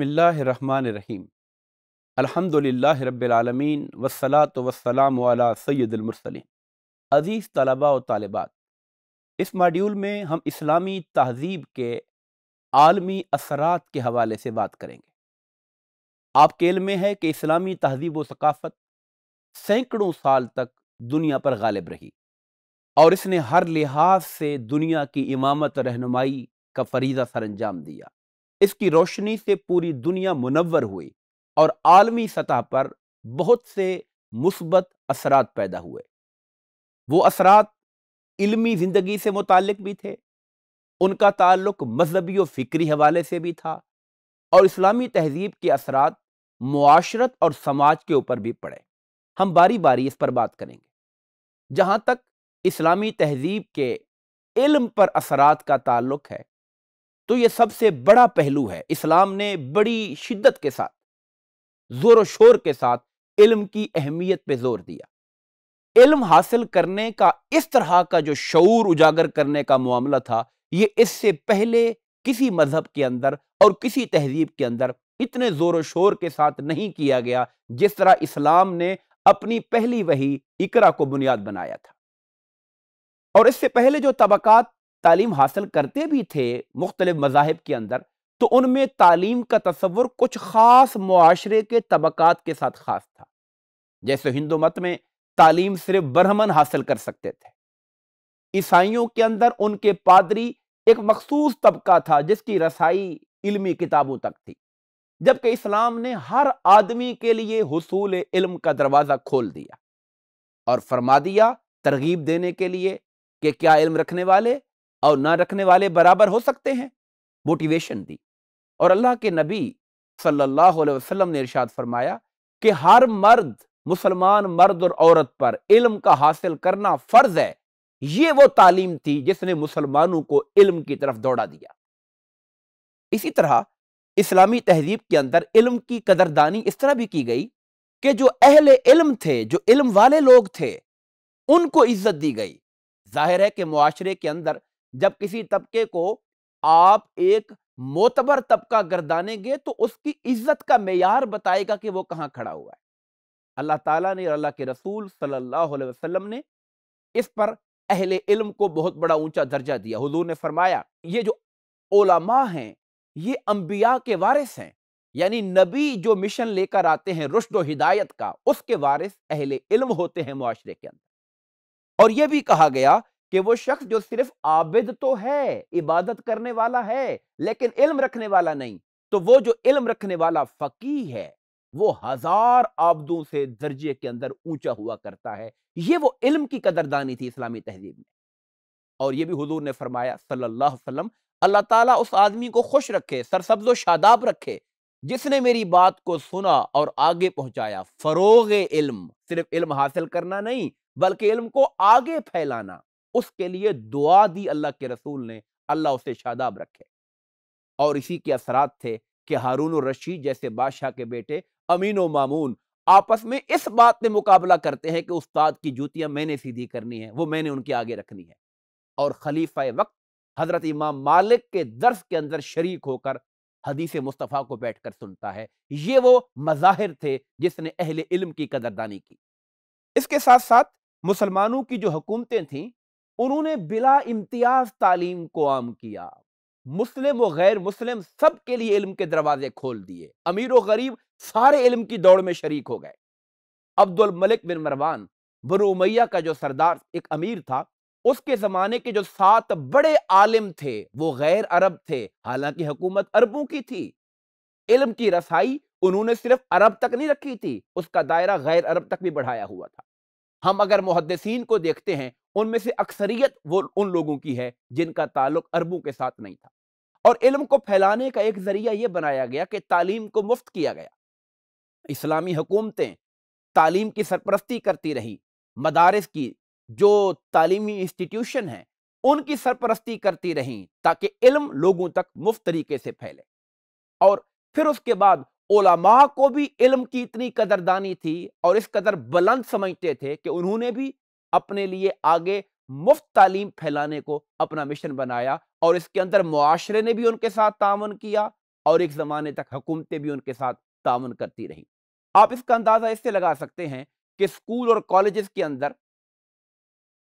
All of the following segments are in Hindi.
बसमीम् अलहमदिल्ला रबालमीन वसलात वसलाम वाला सैदुलमरसलिन अज़ीज़ तलबा व तालबात इस मॉड्यूल में हम इस्लामी तहज़ीब के आलमी असरात के हवाले से बात करेंगे आपके इल में है कि इस्लामी तहज़ीब वक़ाफ़त सैकड़ों साल तक दुनिया पर गालिब रही और इसने हर लिहाज से दुनिया की इमामत रहनुमाई का फरीज़ा सर अंजाम दिया इसकी रोशनी से पूरी दुनिया मुनवर हुई और आलमी सतह पर बहुत से मुस्बत असरात पैदा हुए वो असरात इल्मी ज़िंदगी से मुतक भी थे उनका ताल्लुक मजहबी और फ़िक्री हवाले से भी था और इस्लामी तहजीब के असरात माशरत और समाज के ऊपर भी पड़े हम बारी बारी इस पर बात करेंगे जहाँ तक इस्लामी तहजीब के इल्म पर असरात का ताल्लुक है तो ये सबसे बड़ा पहलू है इस्लाम ने बड़ी शिद्दत के साथ जोर शोर के साथ इल्म की अहमियत पे जोर दिया इल्म हासिल करने का इस तरह का जो शूर उजागर करने का मामला था ये इससे पहले किसी मजहब के अंदर और किसी तहजीब के अंदर इतने जोर शोर के साथ नहीं किया गया जिस तरह इस्लाम ने अपनी पहली वही इकरा को बुनियाद बनाया था और इससे पहले जो तबकात तालीम हासिल करते भी थे मुख्तलिफ मजाहब के अंदर तो उनमें तालीम का तस्वर कुछ ख़ास मुआरे के तबक़ात के साथ ख़ास था जैसे हिंदू मत में तालीम सिर्फ ब्रह्मन हासिल कर सकते थे ईसाइयों के अंदर उनके पादरी एक मखसूस तबका था जिसकी रसाई इल्मी किताबों तक थी जबकि इस्लाम ने हर आदमी के लिए हसूल इल्म का दरवाज़ा खोल दिया और फरमा दिया तरगीब देने के लिए कि क्या इल्म रखने वाले और ना रखने वाले बराबर हो सकते हैं मोटिवेशन दी और अल्लाह के नबी सल्लल्लाहु अलैहि वसल्लम ने इरशाद फरमाया कि हर मर्द मुसलमान मर्द और औरत पर इल्म का हासिल करना फ़र्ज है ये वो तालीम थी जिसने मुसलमानों को इल्म की तरफ दौड़ा दिया इसी तरह इस्लामी तहजीब के अंदर इल्म की कदरदानी इस तरह भी की गई कि जो अहले इल्म थे जो इल्म वाले लोग थे उनको इज्जत दी गई जाहिर है कि माशरे के अंदर जब किसी तबके को आप एक मोतबर तबका गर्दानेंगे तो उसकी इज्जत का मैार बताएगा कि वो कहाँ खड़ा हुआ है अल्लाह ताला ने अल्लाह के रसूल सल्लल्लाहु अलैहि वसल्लम ने इस पर अहले इल्म को बहुत बड़ा ऊंचा दर्जा दिया हुजूर ने फरमाया ये जो ओलामा हैं ये अम्बिया के वारिस हैं यानी नबी जो मिशन लेकर आते हैं रुश्द हिदायत का उसके वारिस अहले इल्म होते हैं माशरे के अंदर और यह भी कहा गया कि वो शख्स जो सिर्फ आबिद तो है इबादत करने वाला है लेकिन इल्म रखने वाला नहीं तो वो जो इल्म रखने वाला फकी है वो हजार आबदों से दर्जे के अंदर ऊंचा हुआ करता है ये वो इल्म की कदरदानी थी इस्लामी तहजीब में और ये भी हुजूर ने फरमाया सल्लल्लाहु अलैहि वसल्लम अल्लाह ताला उस आदमी को खुश रखे सरसब्ज व शादाब रखे जिसने मेरी बात को सुना और आगे पहुंचाया फरोग इल्म सिर्फ इल्म हासिल करना नहीं बल्कि इल्म को आगे फैलाना उसके लिए दुआ दी अल्लाह के रसूल ने अल्लाह उसे शादाब रखे और इसी के असरात थे कि हारून रशीद जैसे बादशाह के बेटे अमीन व मामून आपस में इस बात में मुकाबला करते हैं कि उस्ताद की जूतियां मैंने सीधी करनी है वो मैंने उनके आगे रखनी है और खलीफा वक्त हजरत इमाम मालिक के दर्स के अंदर शरीक होकर हदीस मुस्तफ़ा को बैठ कर सुनता है ये वो मज़ाहिर थे जिसने अहल इल्म की कदरदानी की इसके साथ साथ मुसलमानों की जो हुकूमतें थीं उन्होंने बिला इम्तियाज तालीम को आम किया मुस्लिम व गैर मुस्लिम सब के लिए इल्म के दरवाजे खोल दिए अमीर व गरीब सारे इल्म की दौड़ में शरीक हो गए अब्दुल मलिक बिन मरवान बनु उमैया का जो सरदार एक अमीर था उसके ज़माने के जो सात बड़े आलिम थे वो गैर अरब थे हालांकि हुकूमत अरबों की थी इल्म की रसाई उन्होंने सिर्फ अरब तक नहीं रखी थी उसका दायरा गैर अरब तक भी बढ़ाया हुआ था हम अगर मुहदसिन को देखते हैं उनमें से अक्सरियत वो उन लोगों की है जिनका ताल्लुक अरबों के साथ नहीं था और इल्म को फैलाने का एक जरिया ये बनाया गया कि तालीम को मुफ्त किया गया इस्लामी हुकूमतें तालीम की सरपरस्ती करती रही मदारस की जो तालीमी इंस्टीट्यूशन हैं उनकी सरपरस्ती करती रहीं ताकि इल्म लोगों तक मुफ्त तरीके से फैले और फिर उसके बाद ओलामा को भी इल्म की इतनी कदरदानी थी और इस कदर बुलंद समझते थे कि उन्होंने भी अपने लिए आगे मुफ्त तालीम फैलाने को अपना मिशन बनाया और इसके अंदर मुआशरे ने भी उनके साथ तावन किया और एक ज़माने तक हुकूमतें भी उनके साथ तावन करती रहीं आप इसका अंदाज़ा इससे लगा सकते हैं कि स्कूल और कॉलेजेस के अंदर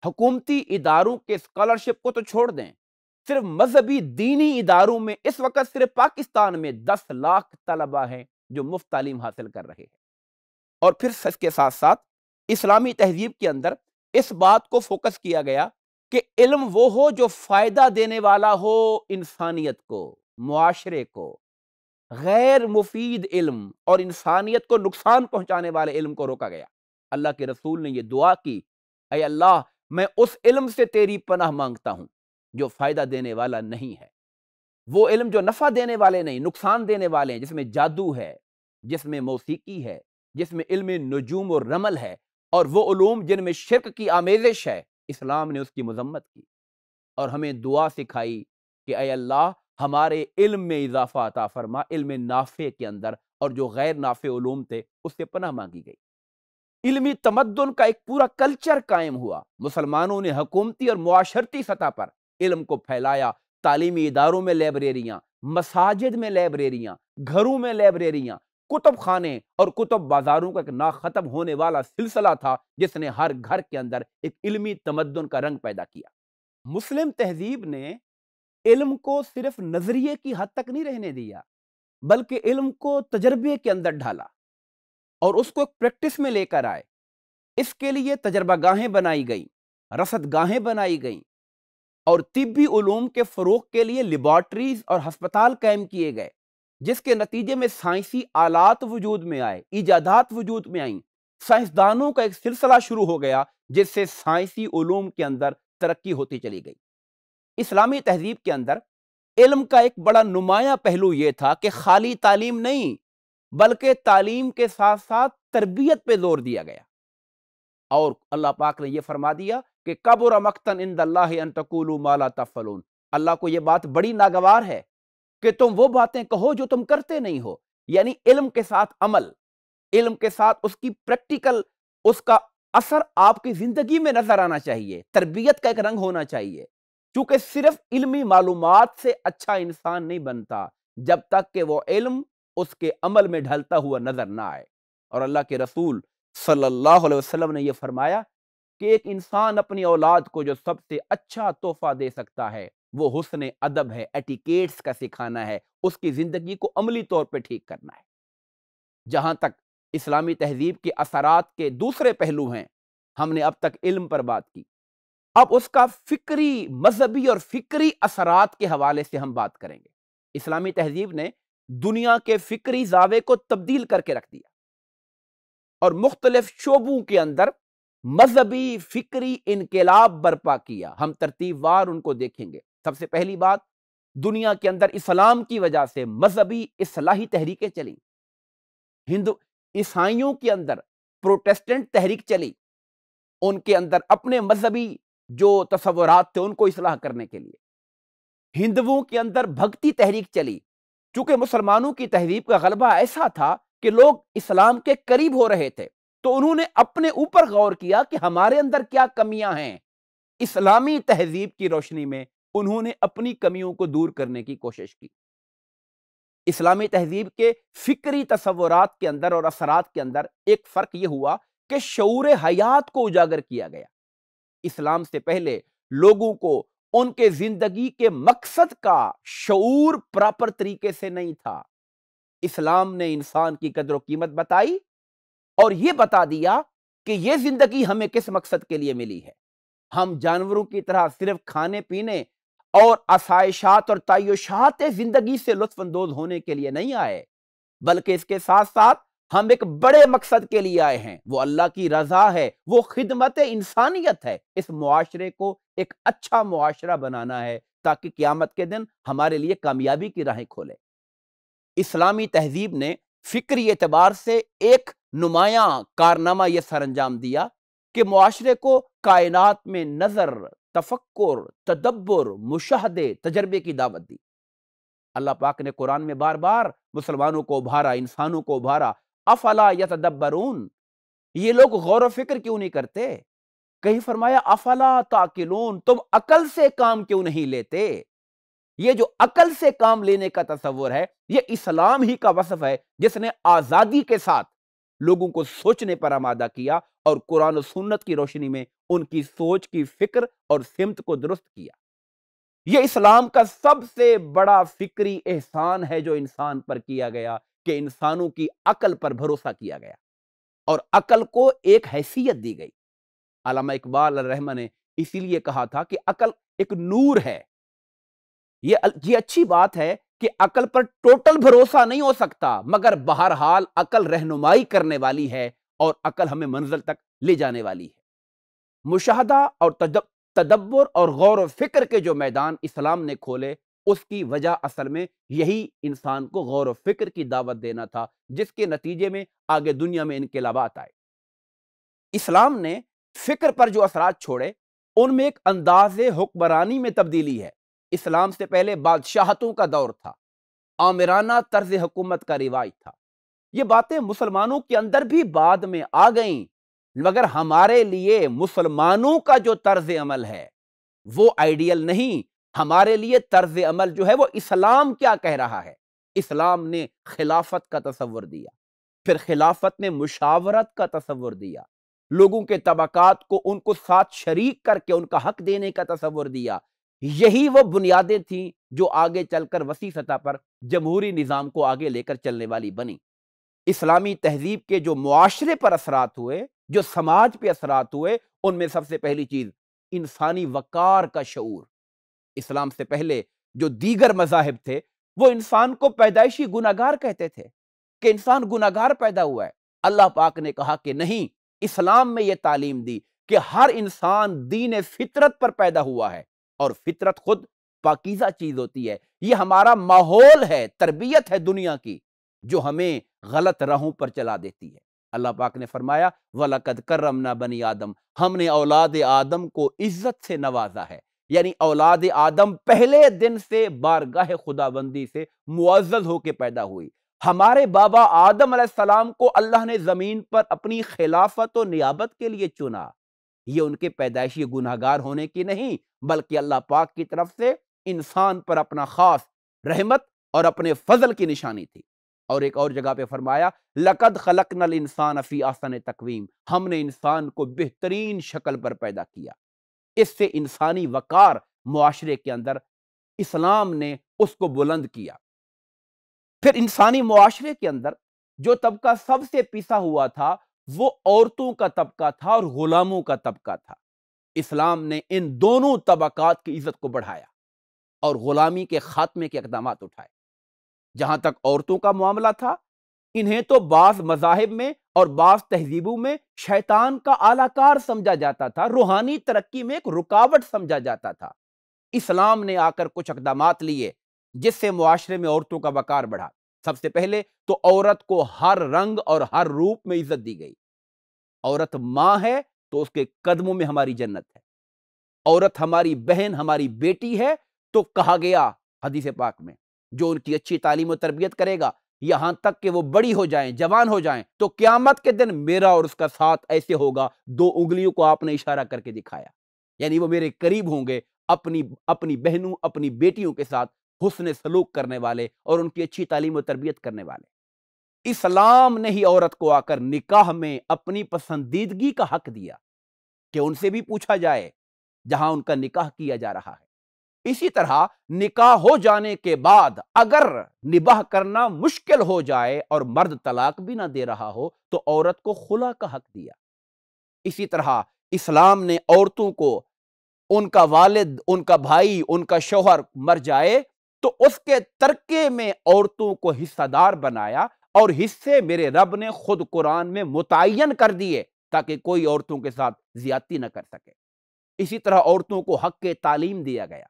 हुकूमती इदारों के स्कॉलरशिप को तो छोड़ दें सिर्फ मजहबी दीनी इदारों में इस वक्त सिर्फ पाकिस्तान में दस लाख तलबा हैं जो मुफ्त तालीम हासिल कर रहे हैं और फिर इसके साथ साथ इस्लामी तहजीब के अंदर इस बात को फोकस किया गया कि इल्म वो हो जो फ़ायदा देने वाला हो इंसानियत को माशरे को गैर मुफीद इल्म और इंसानियत को नुकसान पहुंचाने वाले इल्म को रोका गया अल्लाह के रसूल ने यह दुआ की अय अल्लाह मैं उस इल्म से तेरी पनाह मांगता हूं जो फ़ायदा देने वाला नहीं है वो इल्म जो नफ़ा देने वाले नहीं नुकसान देने वाले हैं जिसमें जादू है जिसमें मौसीकी है जिसमें इल्म नजूम और रमल है और वो वोलूम जिनमें शिरक की आमेजिश है इस्लाम ने उसकी मजम्मत की और हमें दुआ सिखाई कि अय अल्लाह हमारे इल्म में इजाफा अता फरमा इल्म नाफे के अंदर और जो गैर नाफे ओलूम थे उससे पनाह मांगी गई इल्मी तमदन का एक पूरा कल्चर कायम हुआ मुसलमानों ने हकूमती और मुआशरती सतह पर इल्म को फैलाया तालीमी इदारों में लाइब्रेरियाँ मसाजिद में लाइब्रेरियाँ घरों में लाइब्रेरियाँ कुतुब खाने और कुतुब बाजारों का एक ख़त्म होने वाला सिलसिला था जिसने हर घर के अंदर एक इल्मी तमदन का रंग पैदा किया मुस्लिम तहजीब ने इल्म को सिर्फ नज़रिए की हद तक नहीं रहने दिया बल्कि इल्म को तजर्बे के अंदर ढाला और उसको एक प्रैक्टिस में लेकर आए इसके लिए तजर्बा गाहें बनाई गई रसद गाहें बनाई गई और तिब्बी के फ़रोग के लिए लेबॉर्ट्रीज और हस्पताल कायम किए गए जिसके नतीजे में साइंसी आलात वजूद में आए इजादात वजूद में आई साइंसदानों का एक सिलसिला शुरू हो गया जिससे साइंसी ूम के अंदर तरक्की होती चली गई इस्लामी तहजीब के अंदर इल्म का एक बड़ा नुमाया पहलू यह था कि खाली तालीम नहीं बल्कि तालीम के साथ साथ तरबियत पे जोर दिया गया और अल्लाह पाक ने यह फरमा दिया कि कबर मख्तन इन दल्ला माला तफलून अल्लाह को यह बात बड़ी नागवार है कि तुम वो बातें कहो जो तुम करते नहीं हो यानी इल्म के साथ अमल इल्म के साथ उसकी प्रैक्टिकल उसका असर आपकी जिंदगी में नजर आना चाहिए तरबियत का एक रंग होना चाहिए क्योंकि सिर्फ इल्मी मालूम से अच्छा इंसान नहीं बनता जब तक कि वो इल्म उसके अमल में ढलता हुआ नजर ना आए और अल्लाह के रसूल सल्लल्लाहु अलैहि वसल्लम ने यह फरमाया कि एक इंसान अपनी औलाद को जो सबसे अच्छा तोहफा दे सकता है वो हुसन अदब है एटिकेट्स का सिखाना है उसकी ज़िंदगी को अमली तौर पर ठीक करना है जहाँ तक इस्लामी तहजीब के असरात के दूसरे पहलू हैं हमने अब तक इल्म पर बात की अब उसका फ़िक्री मजहबी और फ़िक्री असरात के हवाले से हम बात करेंगे इस्लामी तहजीब ने दुनिया के फ़िक्री जावे को तब्दील करके रख दिया और मुख्तलिफ शोबों के अंदर मजहबी फ़िक्री इनकलाब बर्पा किया हम तरतीबवार उनको देखेंगे सबसे पहली बात दुनिया के अंदर इस्लाम की वजह से मजहबी इसलाही तहरीकें चली हिंदू ईसाइयों के अंदर प्रोटेस्टेंट तहरीक चली उनके अंदर अपने मजहबी जो तस्वरत थे उनको इसलाह करने के लिए हिंदुओं के अंदर भक्ति तहरीक चली चूंकि मुसलमानों की तहजीब का गलबा ऐसा था कि लोग इस्लाम के करीब हो रहे थे तो उन्होंने अपने ऊपर गौर किया कि हमारे अंदर क्या कमियां हैं इस्लामी तहजीब की रोशनी में उन्होंने अपनी कमियों को दूर करने की कोशिश की इस्लामी तहजीब के फिक्री तस्वुरात के अंदर और असरात के अंदर एक फ़र्क यह हुआ कि शौर हयात को उजागर किया गया इस्लाम से पहले लोगों को उनके ज़िंदगी के मकसद का शूर प्रॉपर तरीके से नहीं था इस्लाम ने इंसान की कदर कीमत बताई और यह बता दिया कि यह ज़िंदगी हमें किस मकसद के लिए मिली है हम जानवरों की तरह सिर्फ खाने पीने और आसाइशात और तयशात ज़िंदगी से लुफानंदोज होने के लिए नहीं आए बल्कि इसके साथ साथ हम एक बड़े मकसद के लिए आए हैं वो अल्लाह की रजा है वो खिदमत इंसानियत है इस मुआरे को एक अच्छा मुआरा बनाना है ताकि क़्यामत के दिन हमारे लिए कामयाबी की राहें खोले इस्लामी तहजीब ने फ़िक्री एतबार से एक नुमाया कारनामा यह सरंजाम दिया कि मुआरे को कायनात में नज़र तफक्र तदब्बर मुशाहदे तजर्बे की दावत दी अल्लाह पाक ने कुरान में बार बार मुसलमानों को उभारा इंसानों को उभारा अफला यतदब्बरून ये लोग गौर फिक्र क्यों नहीं करते कहीं फरमाया अफला ताकिलून तुम अकल से काम क्यों नहीं लेते ये जो अकल से काम लेने का तस्वुर है ये इस्लाम ही का वसफ है जिसने आज़ादी के साथ लोगों को सोचने पर आमादा किया और कुरान सुन्नत की रोशनी में उनकी सोच की फिक्र और सिमत को दुरुस्त किया यह इस्लाम का सबसे बड़ा फिक्री एहसान है जो इंसान पर किया गया कि इंसानों की अकल पर भरोसा किया गया और अकल को एक हैसियत दी गई अलामा इकबाल रहमा ने इसीलिए कहा था कि अकल एक नूर है यह अच्छी बात है कि अकल पर टोटल भरोसा नहीं हो सकता मगर बहरहाल अकल रहनुमाई करने वाली है और अकल हमें मंजिल तक ले जाने वाली है मुशाहदा और तदब्बर और गौर व फिक्र के जो मैदान इस्लाम ने खोले उसकी वजह असल में यही इंसान को गौर व फिक्र की दावत देना था जिसके नतीजे में आगे दुनिया में इनकलाबात आए इस्लाम ने फिक्र पर जो असरात छोड़े उनमें एक अंदाज हुक्मरानी में तब्दीली है इस्लाम से पहले बादशाहतों का दौर था आमिराना तर्ज हुकूमत का रिवाज था ये बातें मुसलमानों के अंदर भी बाद में आ गईं मगर हमारे लिए मुसलमानों का जो तर्ज अमल है वो आइडियल नहीं हमारे लिए तर्ज अमल जो है वो इस्लाम क्या कह रहा है इस्लाम ने खिलाफत का तस्वर दिया फिर खिलाफत ने मुशावरत का तस्वर दिया लोगों के तबकात को उनको साथ शरीक करके उनका हक देने का तस्वर दिया यही वो बुनियादें थीं जो आगे चलकर वसी सतह पर जमहूरी निज़ाम को आगे लेकर चलने वाली बनी इस्लामी तहजीब के जो मुआरे पर असरात हुए जो समाज पर असरात हुए उनमें सबसे पहली चीज़ इंसानी वक़ार का शूर इस्लाम से पहले जो दीगर मजाहब थे वो इंसान को पैदाइशी गुनागार कहते थे कि इंसान गुनागार पैदा हुआ है अल्लाह पाक ने कहा कि नहीं इस्लाम में यह तालीम दी कि हर इंसान दीन फितरत पर पैदा हुआ है और फितरत खुद पाकिजा चीज़ होती है ये हमारा माहौल है तरबियत है दुनिया की जो हमें गलत राहों पर चला देती है अल्लाह पाक ने फरमाया वलकद करमना बनी आदम हमने औलाद आदम को इज्जत से नवाजा है यानी औलाद आदम पहले दिन से बारगाह खुदाबंदी से मुआजल होकर पैदा हुई हमारे बाबा आदम सलाम को अल्लाह ने ज़मीन पर अपनी खिलाफत और नियाबत के लिए चुना ये उनके पैदाइशी गुनाहगार होने की नहीं बल्कि अल्लाह पाक की तरफ से इंसान पर अपना खास रहमत और अपने फजल की निशानी थी और एक और जगह पे फरमाया लकद खलक नल इंसान अफ़ी आसन तकवीम हमने इंसान को बेहतरीन शक्ल पर पैदा किया इससे इंसानी वकार माशरे के अंदर इस्लाम ने उसको बुलंद किया फिर इंसानी मुआरे के अंदर जो तबका सबसे पिसा हुआ था वो औरतों का तबका था और गुलामों का तबका था इस्लाम ने इन दोनों तबकात की इज्जत को बढ़ाया और गुलामी के खात्मे के इकदाम उठाए जहां तक औरतों का मामला था इन्हें तो बास मजाहब में और बास तहजीबों में शैतान का आलाकार समझा जाता था रूहानी तरक्की में एक रुकावट समझा जाता था इस्लाम ने आकर कुछ इकदाम लिए जिससे मुआरे में औरतों का वकार बढ़ा सबसे पहले तो औरत को हर रंग और हर रूप में इज्जत दी गई औरत माँ है तो उसके कदमों में हमारी जन्नत है औरत हमारी बहन हमारी बेटी है तो कहा गया हदीसे पाक में जो उनकी अच्छी तालीम और तरबियत करेगा यहां तक कि वो बड़ी हो जाएं जवान हो जाएं तो क्यामत के दिन मेरा और उसका साथ ऐसे होगा दो उंगलियों को आपने इशारा करके दिखाया यानी वो मेरे करीब होंगे अपनी अपनी बहनों अपनी बेटियों के साथ हुसन सलूक करने वाले और उनकी अच्छी तालीम और तरबियत करने वाले इस्लाम ने ही औरत को आकर निकाह में अपनी पसंदीदगी का हक दिया कि उनसे भी पूछा जाए जहां उनका निकाह किया जा रहा है इसी तरह निकाह हो जाने के बाद अगर निबाह करना मुश्किल हो जाए और मर्द तलाक भी ना दे रहा हो तो औरत को खुला का हक दिया इसी तरह इस्लाम ने औरतों को उनका वालिद उनका भाई उनका शोहर मर जाए तो उसके तरके में औरतों को हिस्सादार बनाया और हिस्से मेरे रब ने खुद कुरान में मुतन कर दिए ताकि कोई औरतों के साथ ज्यादती ना कर सके इसी तरह औरतों को हक के तालीम दिया गया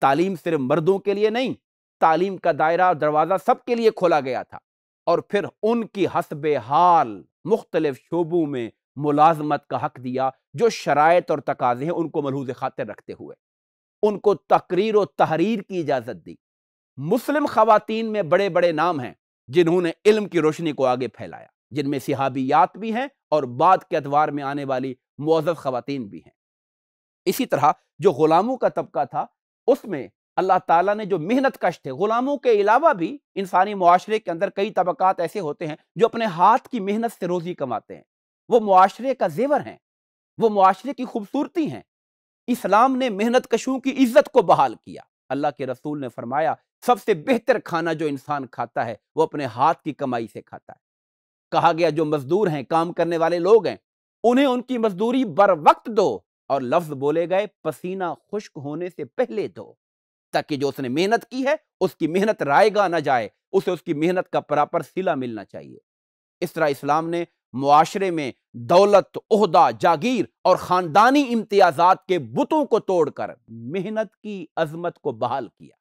तालीम सिर्फ मर्दों के लिए नहीं तालीम का दायरा दरवाज़ा सबके लिए खोला गया था और फिर उनकी हसब हाल मुख्तलिफ शोबों में मुलाजमत का हक दिया जो शरात और तकाजे हैं उनको मलहूज खातिर रखते हुए उनको तकरीर और तहरीर की इजाज़त दी मुस्लिम खवतिन में बड़े बड़े नाम हैं जिन्होंने इल्म की रोशनी को आगे फैलाया जिनमें सिहाबियात भी हैं और बाद के अदवार में आने वाली मुआज़ ख़वातीन भी हैं इसी तरह जो ग़ुलामों का तबका था उसमें अल्लाह ताला ने जो मेहनत कश थे गुलामों के अलावा भी इंसानी माशरे के अंदर कई तबक़ात ऐसे होते हैं जो अपने हाथ की मेहनत से रोज़ी कमाते हैं वो मुआरे का जेवर हैं वो मुआरे की खूबसूरती हैं इस्लाम ने मेहनत कशों की इज्जत को बहाल किया अल्लाह के रसूल ने फरमाया सबसे बेहतर खाना जो इंसान खाता है वो अपने हाथ की कमाई से खाता है कहा गया जो मजदूर हैं काम करने वाले लोग हैं उन्हें उनकी मजदूरी बर वक्त दो और लफ्ज बोले गए पसीना खुश्क होने से पहले दो ताकि जो उसने मेहनत की है उसकी मेहनत रायगा ना जाए उसे उसकी मेहनत का प्रॉपर सिला मिलना चाहिए इस तरह इस्लाम ने मुआशरे में दौलत उहदा जागीर और ख़ानदानी इम्तियाजात के बुतों को तोड़कर मेहनत की अजमत को बहाल किया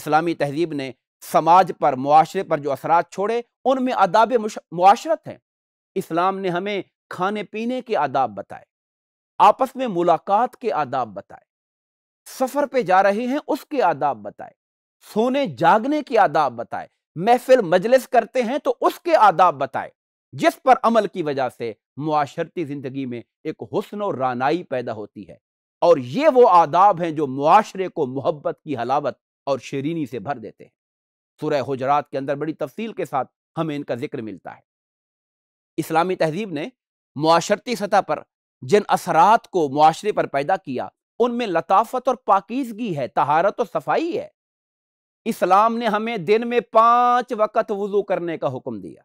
इस्लामी तहजीब ने समाज पर मुआशरे पर जो असरात छोड़े उनमें आदाब मुआशरत हैं इस्लाम ने हमें खाने पीने के आदाब बताए आपस में मुलाकात के आदाब बताए सफर पे जा रहे हैं उसके आदाब बताए सोने जागने के आदाब बताए महफिल मजलिस करते हैं तो उसके आदाब बताए जिस पर अमल की वजह से मुआशरती जिंदगी में एक हसन और रानाई पैदा होती है और ये वो आदाब हैं जो मुआशरे को मोहब्बत की हलावत और शेरीनी से भर देते हैं सुरह हजरात के अंदर बड़ी तफसील के साथ हमें इनका जिक्र मिलता है इस्लामी तहजीब ने मुआशरती सतह पर जिन असरात को मुआरे पर पैदा किया उनमें लताफत और पाकिजगी है तहारत और सफाई है इस्लाम ने हमें दिन में पांच वक़्त वजू करने का हुक्म दिया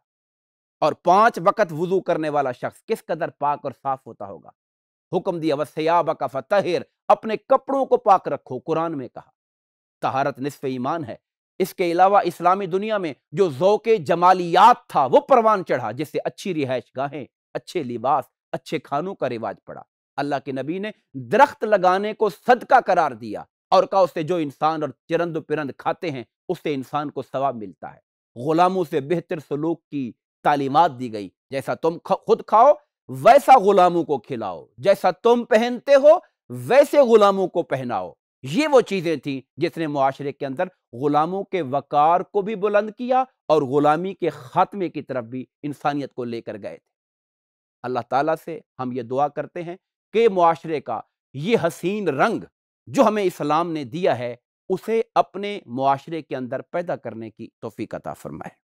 और पांच वक़्त वजू करने वाला शख्स किस कदर पाक और साफ होता होगा हुक्म दिया वसयाब का फतहर अपने कपड़ों को पाक रखो कुरान में कहा तहारत निसफ ईमान है इसके अलावा इस्लामी दुनिया में जो जोके जमालियात था वो परवान चढ़ा जिससे अच्छी रिहायश गाहें अच्छे लिबास अच्छे खानों का रिवाज पड़ा अल्लाह के नबी ने दरख्त लगाने को सदका करार दिया और कहा उससे जो इंसान और चिरंद पिरंद खाते हैं उससे इंसान को सवाब मिलता है गुलामों से बेहतर सलूक की तालीमत दी गई जैसा तुम खुद खाओ वैसा गुलामों को खिलाओ जैसा तुम पहनते हो वैसे गुलामों को पहनाओ ये वो चीज़ें थी जिसने मुआरे के अंदर गुलामों के वकार को भी बुलंद किया और गुलामी के खात्मे की तरफ भी इंसानियत को लेकर गए थे अल्लाह ताला से हम ये दुआ करते हैं कि माशरे का ये हसीन रंग जो हमें इस्लाम ने दिया है उसे अपने माशरे के अंदर पैदा करने की तोफ़ी अता फरमाए